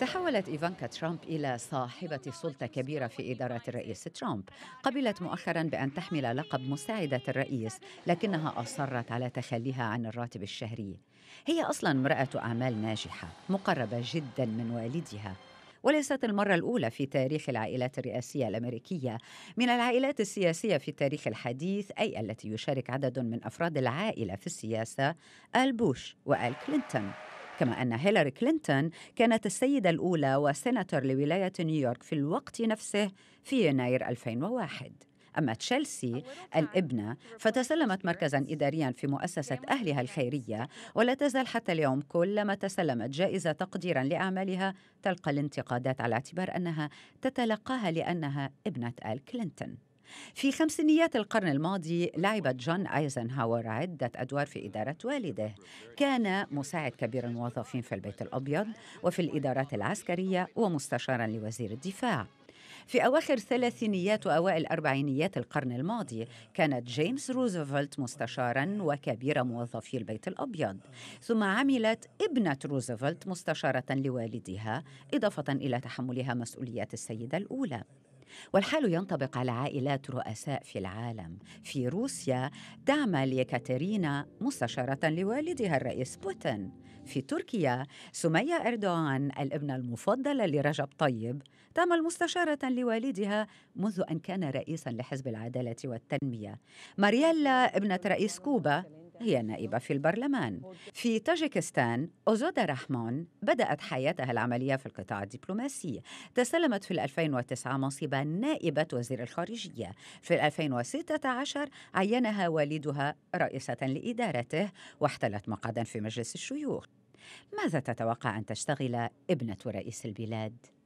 تحولت إيفانكا ترامب إلى صاحبة سلطة كبيرة في إدارة الرئيس ترامب قبلت مؤخرا بأن تحمل لقب مساعدة الرئيس لكنها أصرت على تخليها عن الراتب الشهري هي أصلا امرأة أعمال ناجحة مقربة جدا من والدها وليست المرة الأولى في تاريخ العائلات الرئاسية الأمريكية من العائلات السياسية في التاريخ الحديث أي التي يشارك عدد من أفراد العائلة في السياسة آل بوش وآل كلينتون كما أن هيلاري كلينتون كانت السيدة الأولى وسيناتور لولاية نيويورك في الوقت نفسه في يناير 2001 أما تشيلسي الابنة فتسلمت مركزا إداريا في مؤسسة أهلها الخيرية ولا تزال حتى اليوم كلما تسلمت جائزة تقديرا لأعمالها تلقى الانتقادات على اعتبار أنها تتلقاها لأنها ابنة آل كلينتون في خمسينيات القرن الماضي لعبت جون ايزنهاور عدة أدوار في إدارة والده كان مساعد كبير الموظفين في البيت الأبيض وفي الإدارات العسكرية ومستشارا لوزير الدفاع في أواخر ثلاثينيات وأوائل أربعينيات القرن الماضي كانت جيمس روزفلت مستشارا وكبير موظفي البيت الأبيض ثم عملت ابنة روزفلت مستشارة لوالدها إضافة إلى تحملها مسؤوليات السيدة الأولى والحال ينطبق على عائلات رؤساء في العالم في روسيا تعمل يكاترينا مستشارة لوالدها الرئيس بوتين في تركيا سمية أردوغان الابنة المفضلة لرجب طيب تعمل مستشارة لوالدها منذ أن كان رئيسا لحزب العدالة والتنمية مارييلا ابنة رئيس كوبا هي نائبة في البرلمان في طاجكستان أوزودا رحمون بدأت حياتها العملية في القطاع الدبلوماسي تسلمت في 2009 منصب نائبة وزير الخارجية في 2016 عينها والدها رئيسة لإدارته واحتلت مقعدا في مجلس الشيوخ ماذا تتوقع أن تشتغل ابنة رئيس البلاد؟